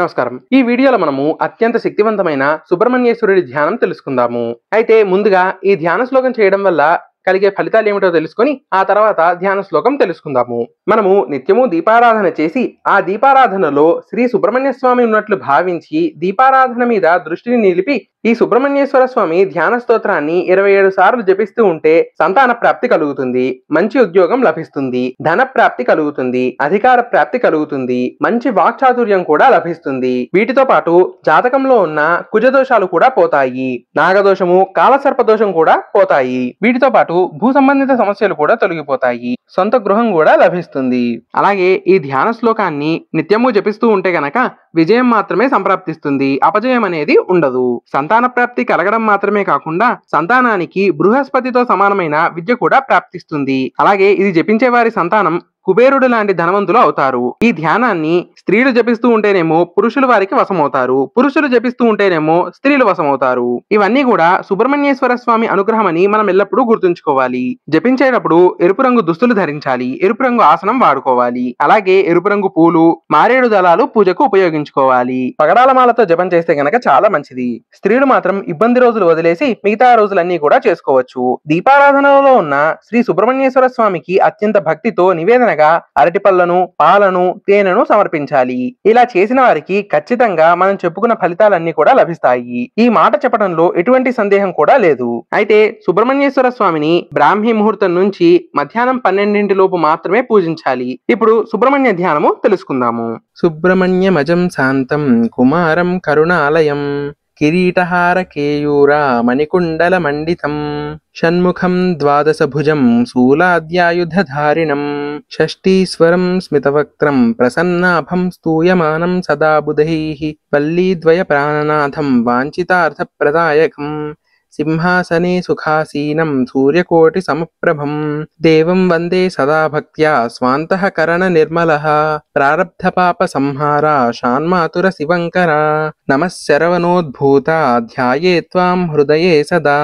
నమస్కారం ఈ వీడియోలో మనము అత్యంత శక్తివంతమైన సుబ్రహ్మణ్యేశ్వరుడి ధ్యానం తెలుసుకుందాము అయితే ముందుగా ఈ ధ్యాన శ్లోకం చేయడం వల్ల కలిగే ఫలితాలు ఏమిటో తెలుసుకొని ఆ తర్వాత ధ్యాన శ్లోకం తెలుసుకుందాము మనము నిత్యము దీపారాధన చేసి ఆ దీపారాధనలో శ్రీ సుబ్రహ్మణ్య స్వామి ఉన్నట్లు భావించి దీపారాధన మీద దృష్టిని నిలిపి ఈ సుబ్రహ్మణ్యేశ్వర స్వామి ధ్యాన స్తోత్రాన్ని ఇరవై ఏడు సార్లు జపిస్తూ ఉంటే సంతాన ప్రాప్తి కలుగుతుంది మంచి ఉద్యోగం లభిస్తుంది ధన ప్రాప్తి కలుగుతుంది అధికార ప్రాప్తి కలుగుతుంది మంచి వాక్చాతుర్యం కూడా లభిస్తుంది వీటితో పాటు జాతకంలో ఉన్న కుజదోషాలు కూడా పోతాయి నాగదోషము కాలసర్ప దోషం కూడా పోతాయి వీటితో పాటు భూ సంబంధిత సమస్యలు కూడా తొలగిపోతాయి సొంత గృహం కూడా లభిస్తుంది అలాగే ఈ ధ్యాన శ్లోకాన్ని నిత్యము జపిస్తూ ఉంటే గనక విజయం మాత్రమే సంప్రాప్తిస్తుంది అపజయం అనేది ఉండదు సంతాన ప్రాప్తి కలగడం మాత్రమే కాకుండా సంతానానికి బృహస్పతితో సమానమైన విద్య కూడా ప్రాప్తిస్తుంది అలాగే ఇది జపించే వారి సంతానం కుబేరుడు లాంటి ధనవంతులు అవుతారు ఈ ధ్యానాన్ని స్త్రీలు జపిస్తూ ఉంటేనేమో పురుషులు వారికి వశమవుతారు పురుషులు జపిస్తూ ఉంటేనేమో స్త్రీలు వశమవుతారు ఇవన్నీ కూడా సుబ్రహ్మణ్యేశ్వర స్వామి అనుగ్రహమని మనం ఎల్లప్పుడూ గుర్తుంచుకోవాలి జపించేటప్పుడు ఎరుపు రంగు దుస్తులు ధరించాలి ఎరుపు రంగు ఆసనం వాడుకోవాలి అలాగే ఎరుపు రంగు పూలు మారేడు దళాలు పూజకు ఉపయోగించుకోవాలి పగడాల మాలతో జపం చేస్తే గనక చాలా మంచిది స్త్రీలు మాత్రం ఇబ్బంది రోజులు వదిలేసి మిగతా రోజులన్నీ కూడా చేసుకోవచ్చు దీపారాధనలో ఉన్న శ్రీ సుబ్రహ్మణ్యేశ్వర స్వామికి అత్యంత భక్తితో నివేదన నివేదనగా అరటిపళ్లను పాలను తేనెను సమర్పించాలి ఇలా చేసిన వారికి ఖచ్చితంగా మనం చెప్పుకున్న ఫలితాలన్నీ కూడా లభిస్తాయి ఈ మాట చెప్పడంలో ఎటువంటి సందేహం కూడా లేదు అయితే సుబ్రహ్మణ్యేశ్వర స్వామిని బ్రాహ్మీ ముహూర్తం నుంచి మధ్యాహ్నం పన్నెండింటి లోపు మాత్రమే పూజించాలి ఇప్పుడు సుబ్రహ్మణ్య ధ్యానము తెలుసుకుందాము సుబ్రహ్మణ్యమజం శాంతం కుమారం కరుణాలయం కిరీటహార కేయూరా మణికుండల మండితం షణ్ముఖం ద్వాదశ భుజం శూలాద్యాయుధారిణం షష్ఠీశ్వరం స్మితవక్త్రం ప్రసన్నాభం స్తూయమానం సదా బుధైः వల్లీద్వయప్రాణనాథం వాञ्ఛితాर्थप्रదాయకం సింహాసనే సుఖాసీనం సూర్యకోటి సమప్రభం దేవం వందే సదా భక్త్యా స్వాంతఃకరణ నిర్మల ప్రారబ్ధ పాప సంహార షాన్మాతుర శివంకర నమః ధ్యాయే త్వాం హృదయే సదా